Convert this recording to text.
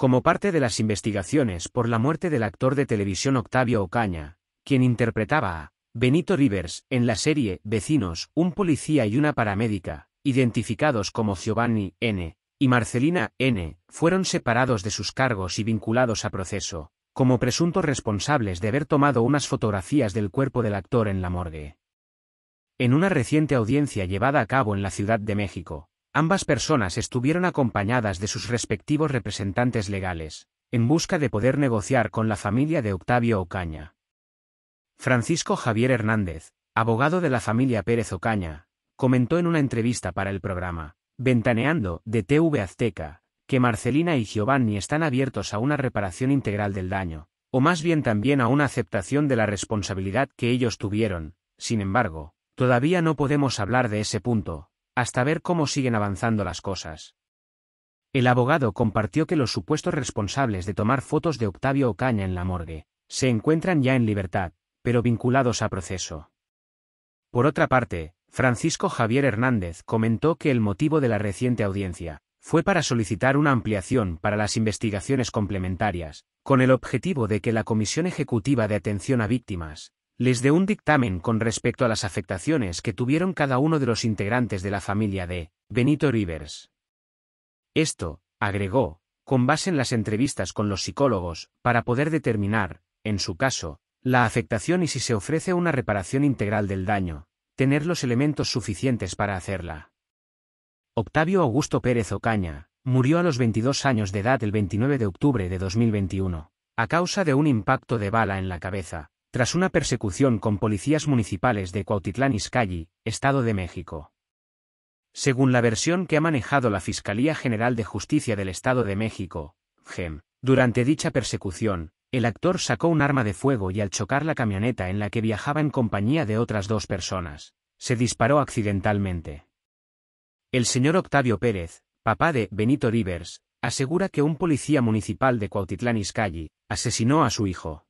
Como parte de las investigaciones por la muerte del actor de televisión Octavio Ocaña, quien interpretaba a Benito Rivers en la serie Vecinos, un policía y una paramédica, identificados como Giovanni N. y Marcelina N., fueron separados de sus cargos y vinculados a proceso, como presuntos responsables de haber tomado unas fotografías del cuerpo del actor en la morgue. En una reciente audiencia llevada a cabo en la Ciudad de México, Ambas personas estuvieron acompañadas de sus respectivos representantes legales, en busca de poder negociar con la familia de Octavio Ocaña. Francisco Javier Hernández, abogado de la familia Pérez Ocaña, comentó en una entrevista para el programa, Ventaneando, de TV Azteca, que Marcelina y Giovanni están abiertos a una reparación integral del daño, o más bien también a una aceptación de la responsabilidad que ellos tuvieron, sin embargo, todavía no podemos hablar de ese punto, hasta ver cómo siguen avanzando las cosas. El abogado compartió que los supuestos responsables de tomar fotos de Octavio Ocaña en la morgue se encuentran ya en libertad, pero vinculados a proceso. Por otra parte, Francisco Javier Hernández comentó que el motivo de la reciente audiencia fue para solicitar una ampliación para las investigaciones complementarias, con el objetivo de que la Comisión Ejecutiva de Atención a Víctimas les dé un dictamen con respecto a las afectaciones que tuvieron cada uno de los integrantes de la familia de Benito Rivers. Esto, agregó, con base en las entrevistas con los psicólogos, para poder determinar, en su caso, la afectación y si se ofrece una reparación integral del daño, tener los elementos suficientes para hacerla. Octavio Augusto Pérez Ocaña, murió a los 22 años de edad el 29 de octubre de 2021, a causa de un impacto de bala en la cabeza, tras una persecución con policías municipales de Cuautitlán Izcalli, Estado de México. Según la versión que ha manejado la Fiscalía General de Justicia del Estado de México, GEM, durante dicha persecución, el actor sacó un arma de fuego y al chocar la camioneta en la que viajaba en compañía de otras dos personas, se disparó accidentalmente. El señor Octavio Pérez, papá de Benito Rivers, asegura que un policía municipal de Cuautitlán Izcalli asesinó a su hijo.